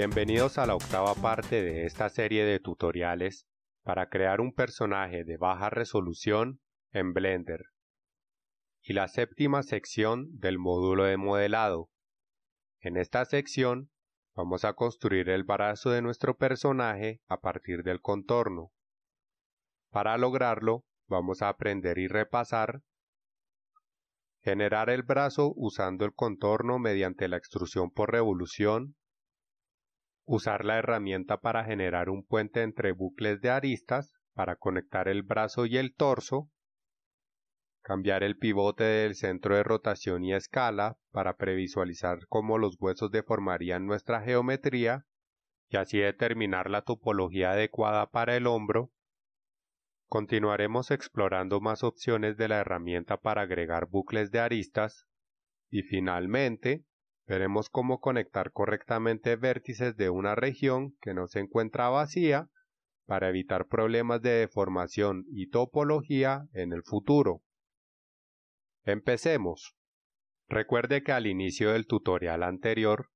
Bienvenidos a la octava parte de esta serie de tutoriales para crear un personaje de baja resolución en Blender y la séptima sección del módulo de modelado. En esta sección vamos a construir el brazo de nuestro personaje a partir del contorno. Para lograrlo vamos a aprender y repasar generar el brazo usando el contorno mediante la extrusión por revolución usar la herramienta para generar un puente entre bucles de aristas para conectar el brazo y el torso, cambiar el pivote del centro de rotación y escala para previsualizar cómo los huesos deformarían nuestra geometría y así determinar la topología adecuada para el hombro, continuaremos explorando más opciones de la herramienta para agregar bucles de aristas y finalmente Veremos cómo conectar correctamente vértices de una región que no se encuentra vacía para evitar problemas de deformación y topología en el futuro. Empecemos. Recuerde que al inicio del tutorial anterior,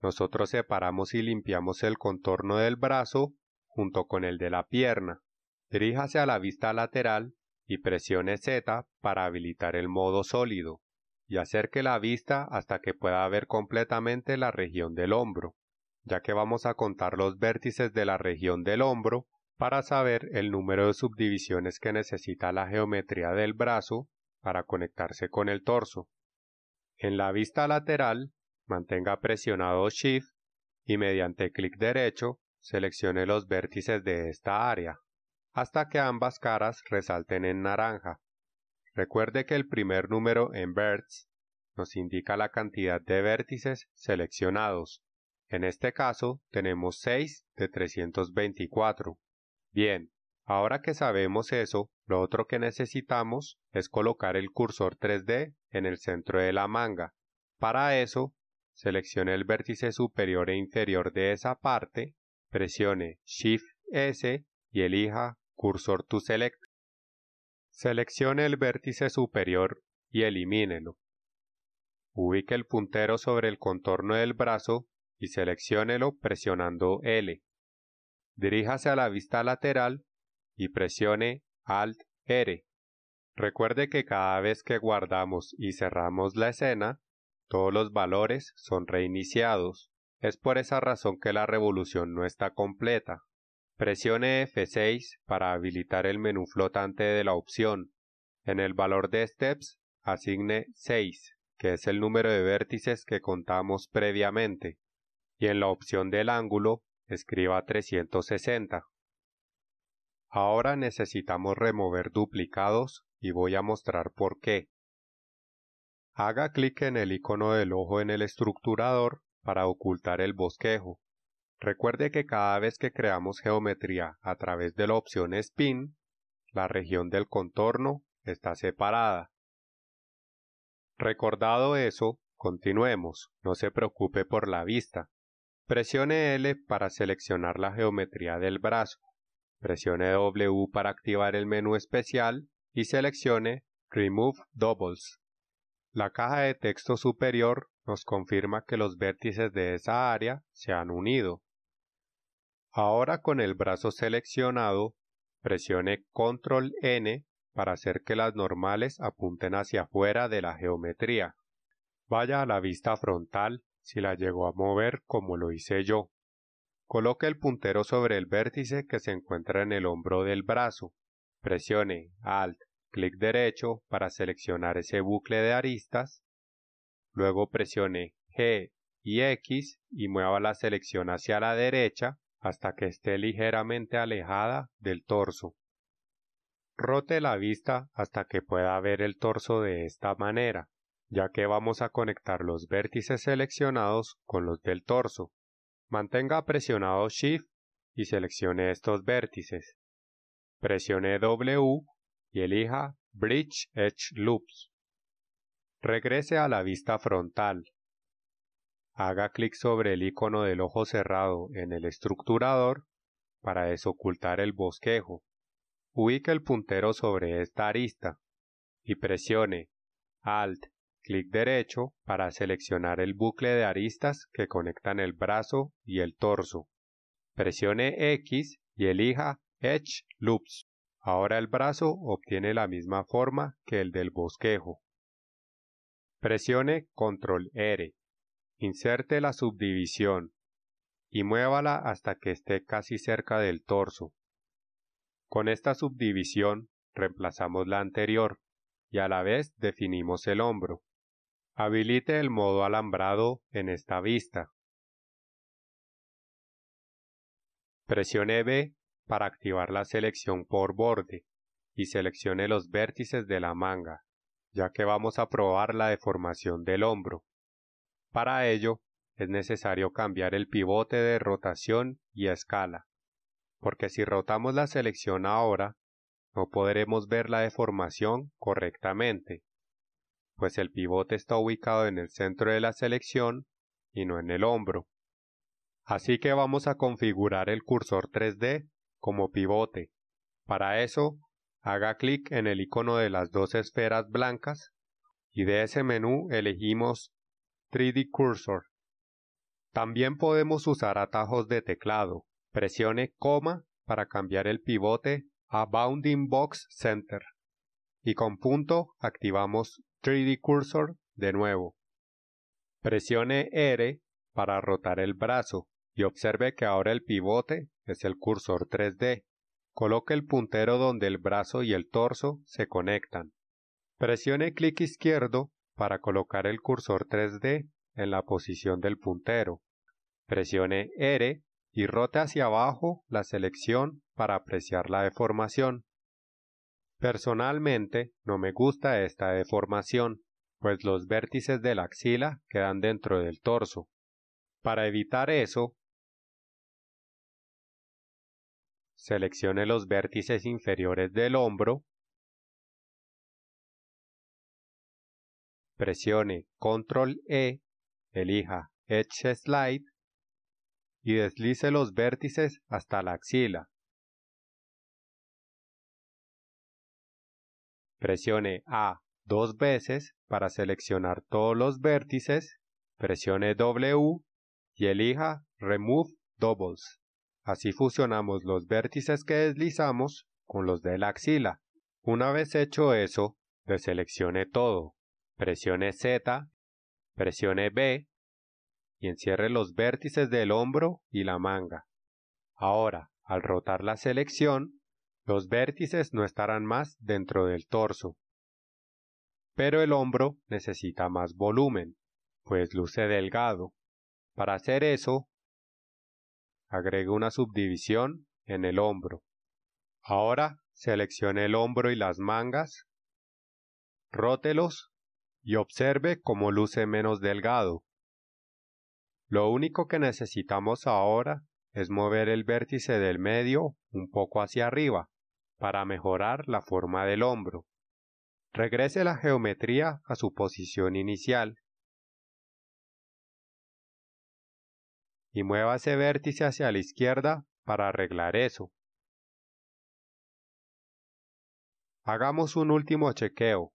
nosotros separamos y limpiamos el contorno del brazo junto con el de la pierna. Diríjase a la vista lateral y presione Z para habilitar el modo sólido y acerque la vista hasta que pueda ver completamente la región del hombro, ya que vamos a contar los vértices de la región del hombro para saber el número de subdivisiones que necesita la geometría del brazo para conectarse con el torso. En la vista lateral, mantenga presionado Shift y mediante clic derecho seleccione los vértices de esta área, hasta que ambas caras resalten en naranja. Recuerde que el primer número en verts nos indica la cantidad de vértices seleccionados. En este caso tenemos 6 de 324. Bien, ahora que sabemos eso, lo otro que necesitamos es colocar el cursor 3D en el centro de la manga. Para eso, seleccione el vértice superior e inferior de esa parte, presione Shift S y elija Cursor to Select. Seleccione el vértice superior y elimínelo. Ubique el puntero sobre el contorno del brazo y selecciónelo presionando L. Diríjase a la vista lateral y presione Alt R. Recuerde que cada vez que guardamos y cerramos la escena, todos los valores son reiniciados. Es por esa razón que la revolución no está completa. Presione F6 para habilitar el menú flotante de la opción. En el valor de steps, asigne 6, que es el número de vértices que contamos previamente, y en la opción del ángulo, escriba 360. Ahora necesitamos remover duplicados y voy a mostrar por qué. Haga clic en el icono del ojo en el estructurador para ocultar el bosquejo. Recuerde que cada vez que creamos geometría a través de la opción Spin, la región del contorno está separada. Recordado eso, continuemos, no se preocupe por la vista. Presione L para seleccionar la geometría del brazo. Presione W para activar el menú especial y seleccione Remove Doubles. La caja de texto superior nos confirma que los vértices de esa área se han unido. Ahora con el brazo seleccionado, presione CTRL N para hacer que las normales apunten hacia afuera de la geometría. Vaya a la vista frontal si la llegó a mover como lo hice yo. Coloque el puntero sobre el vértice que se encuentra en el hombro del brazo. Presione Alt, clic derecho para seleccionar ese bucle de aristas. Luego presione G y X y mueva la selección hacia la derecha hasta que esté ligeramente alejada del torso. Rote la vista hasta que pueda ver el torso de esta manera, ya que vamos a conectar los vértices seleccionados con los del torso. Mantenga presionado Shift y seleccione estos vértices. Presione W y elija Bridge Edge Loops. Regrese a la vista frontal haga clic sobre el icono del ojo cerrado en el estructurador para desocultar el bosquejo. Ubique el puntero sobre esta arista y presione Alt, clic derecho para seleccionar el bucle de aristas que conectan el brazo y el torso. Presione X y elija Edge Loops. Ahora el brazo obtiene la misma forma que el del bosquejo. Presione Control R Inserte la subdivisión y muévala hasta que esté casi cerca del torso. Con esta subdivisión reemplazamos la anterior y a la vez definimos el hombro. Habilite el modo alambrado en esta vista. Presione B para activar la selección por borde y seleccione los vértices de la manga, ya que vamos a probar la deformación del hombro. Para ello, es necesario cambiar el pivote de rotación y escala, porque si rotamos la selección ahora, no podremos ver la deformación correctamente, pues el pivote está ubicado en el centro de la selección y no en el hombro. Así que vamos a configurar el cursor 3D como pivote. Para eso, haga clic en el icono de las dos esferas blancas y de ese menú elegimos 3D Cursor. También podemos usar atajos de teclado. Presione coma para cambiar el pivote a Bounding Box Center. Y con punto activamos 3D Cursor de nuevo. Presione R para rotar el brazo y observe que ahora el pivote es el cursor 3D. Coloque el puntero donde el brazo y el torso se conectan. Presione clic izquierdo para colocar el cursor 3D en la posición del puntero. Presione R y rote hacia abajo la selección para apreciar la deformación. Personalmente no me gusta esta deformación, pues los vértices de la axila quedan dentro del torso. Para evitar eso, seleccione los vértices inferiores del hombro presione Control E, elija Edge Slide y deslice los vértices hasta la axila. Presione A dos veces para seleccionar todos los vértices, presione W y elija Remove Doubles. Así fusionamos los vértices que deslizamos con los de la axila. Una vez hecho eso, deseleccione todo presione Z, presione B y encierre los vértices del hombro y la manga. Ahora, al rotar la selección, los vértices no estarán más dentro del torso. Pero el hombro necesita más volumen, pues luce delgado. Para hacer eso, agregue una subdivisión en el hombro. Ahora seleccione el hombro y las mangas, rótelos y observe cómo luce menos delgado. Lo único que necesitamos ahora es mover el vértice del medio un poco hacia arriba para mejorar la forma del hombro. Regrese la geometría a su posición inicial y mueva ese vértice hacia la izquierda para arreglar eso. Hagamos un último chequeo.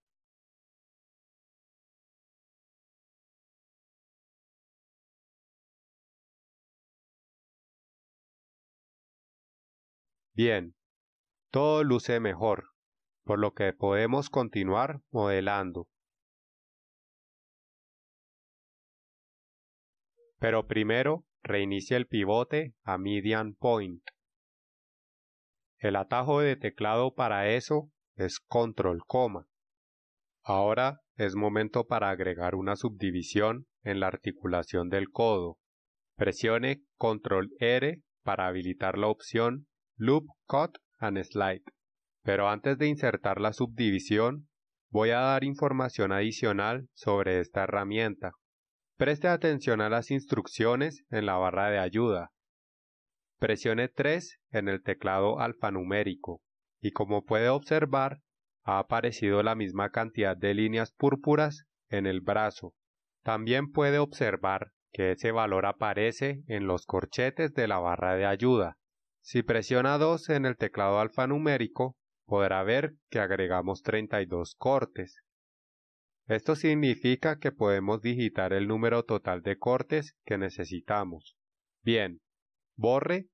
Bien, todo luce mejor, por lo que podemos continuar modelando. Pero primero reinicia el pivote a median point. El atajo de teclado para eso es control coma. Ahora es momento para agregar una subdivisión en la articulación del codo. Presione control R para habilitar la opción loop, cut and slide. Pero antes de insertar la subdivisión, voy a dar información adicional sobre esta herramienta. Preste atención a las instrucciones en la barra de ayuda. Presione 3 en el teclado alfanumérico y como puede observar, ha aparecido la misma cantidad de líneas púrpuras en el brazo. También puede observar que ese valor aparece en los corchetes de la barra de ayuda. Si presiona 2 en el teclado alfanumérico, podrá ver que agregamos 32 cortes. Esto significa que podemos digitar el número total de cortes que necesitamos. Bien, borre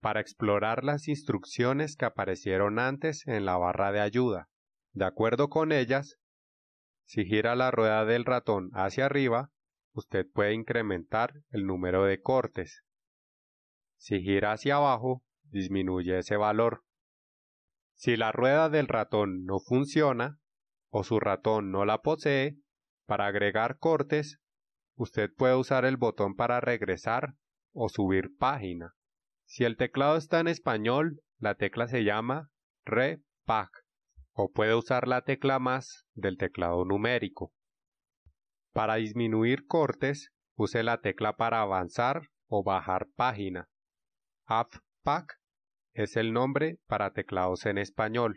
para explorar las instrucciones que aparecieron antes en la barra de ayuda. De acuerdo con ellas, si gira la rueda del ratón hacia arriba, usted puede incrementar el número de cortes. Si gira hacia abajo, disminuye ese valor. Si la rueda del ratón no funciona o su ratón no la posee, para agregar cortes, usted puede usar el botón para regresar o subir página. Si el teclado está en español, la tecla se llama Repack o puede usar la tecla más del teclado numérico. Para disminuir cortes, use la tecla para avanzar o bajar página. AFPAC es el nombre para teclados en español,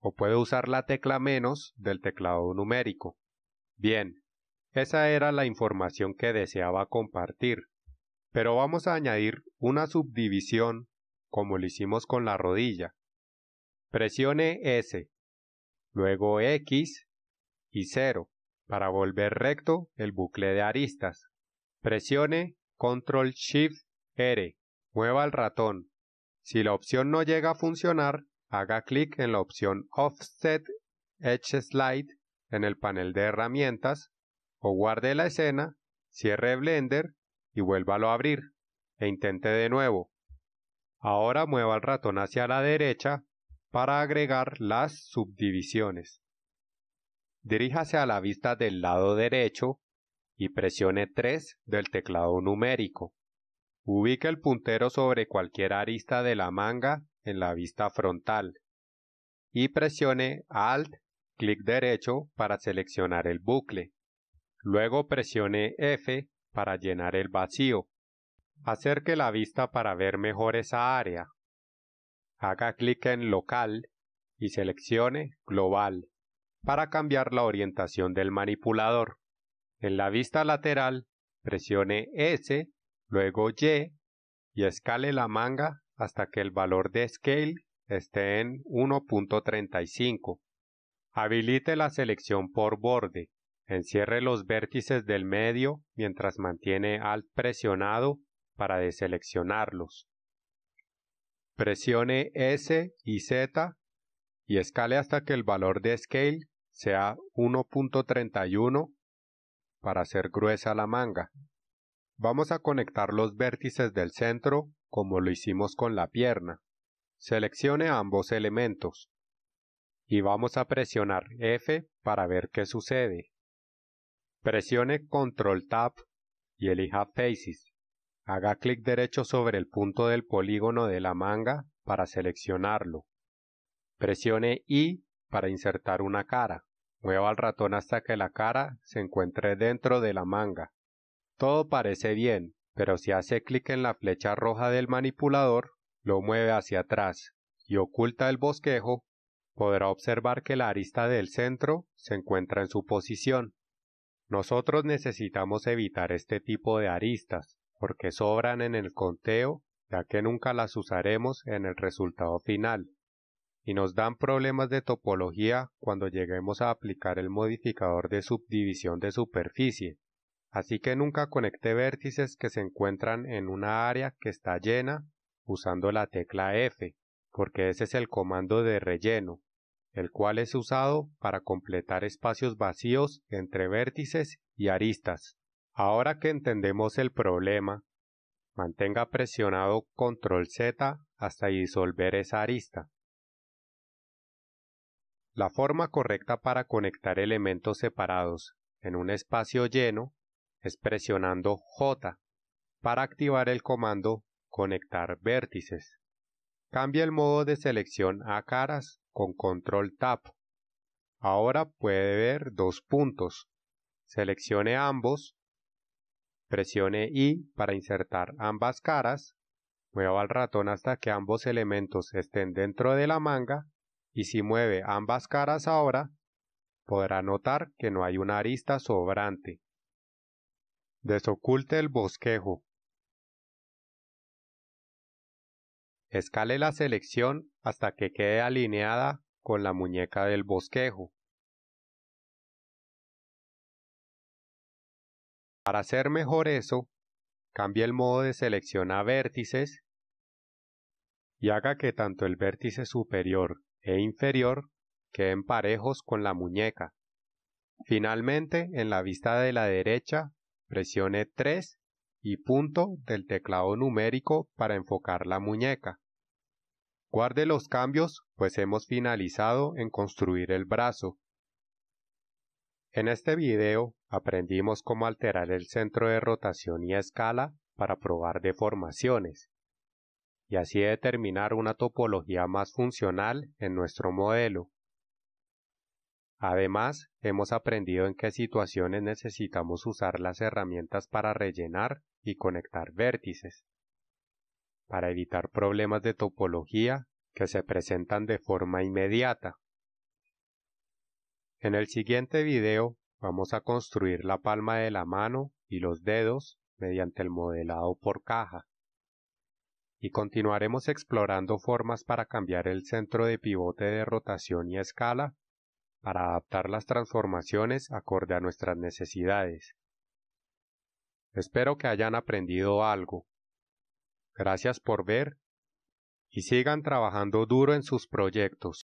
o puede usar la tecla menos del teclado numérico. Bien, esa era la información que deseaba compartir, pero vamos a añadir una subdivisión como lo hicimos con la rodilla. Presione S, luego X y 0 para volver recto el bucle de aristas. Presione Control Shift R Mueva el ratón. Si la opción no llega a funcionar, haga clic en la opción Offset Edge Slide en el panel de herramientas o guarde la escena, cierre Blender y vuélvalo a abrir e intente de nuevo. Ahora mueva el ratón hacia la derecha para agregar las subdivisiones. Diríjase a la vista del lado derecho y presione 3 del teclado numérico. Ubique el puntero sobre cualquier arista de la manga en la vista frontal y presione Alt, clic derecho para seleccionar el bucle. Luego presione F para llenar el vacío. Acerque la vista para ver mejor esa área. Haga clic en Local y seleccione Global para cambiar la orientación del manipulador. En la vista lateral, presione S luego Y y escale la manga hasta que el valor de scale esté en 1.35. Habilite la selección por borde. Encierre los vértices del medio mientras mantiene Alt presionado para deseleccionarlos. Presione S y Z y escale hasta que el valor de scale sea 1.31 para hacer gruesa la manga. Vamos a conectar los vértices del centro como lo hicimos con la pierna. Seleccione ambos elementos y vamos a presionar F para ver qué sucede. Presione Control Tab y elija Faces. Haga clic derecho sobre el punto del polígono de la manga para seleccionarlo. Presione I para insertar una cara. Mueva el ratón hasta que la cara se encuentre dentro de la manga. Todo parece bien, pero si hace clic en la flecha roja del manipulador, lo mueve hacia atrás y oculta el bosquejo, podrá observar que la arista del centro se encuentra en su posición. Nosotros necesitamos evitar este tipo de aristas, porque sobran en el conteo, ya que nunca las usaremos en el resultado final, y nos dan problemas de topología cuando lleguemos a aplicar el modificador de subdivisión de superficie, Así que nunca conecte vértices que se encuentran en una área que está llena usando la tecla F, porque ese es el comando de relleno, el cual es usado para completar espacios vacíos entre vértices y aristas. Ahora que entendemos el problema, mantenga presionado Control Z hasta disolver esa arista. La forma correcta para conectar elementos separados en un espacio lleno es presionando J para activar el comando Conectar vértices. Cambia el modo de selección a caras con Control tap Ahora puede ver dos puntos. Seleccione ambos. Presione I para insertar ambas caras. Mueva el ratón hasta que ambos elementos estén dentro de la manga y si mueve ambas caras ahora, podrá notar que no hay una arista sobrante. Desoculte el bosquejo. Escale la selección hasta que quede alineada con la muñeca del bosquejo. Para hacer mejor eso, cambie el modo de selección a vértices y haga que tanto el vértice superior e inferior queden parejos con la muñeca. Finalmente, en la vista de la derecha, Presione 3 y punto del teclado numérico para enfocar la muñeca. Guarde los cambios, pues hemos finalizado en construir el brazo. En este video aprendimos cómo alterar el centro de rotación y escala para probar deformaciones, y así determinar una topología más funcional en nuestro modelo. Además, hemos aprendido en qué situaciones necesitamos usar las herramientas para rellenar y conectar vértices, para evitar problemas de topología que se presentan de forma inmediata. En el siguiente video vamos a construir la palma de la mano y los dedos mediante el modelado por caja. Y continuaremos explorando formas para cambiar el centro de pivote de rotación y escala para adaptar las transformaciones acorde a nuestras necesidades. Espero que hayan aprendido algo. Gracias por ver y sigan trabajando duro en sus proyectos.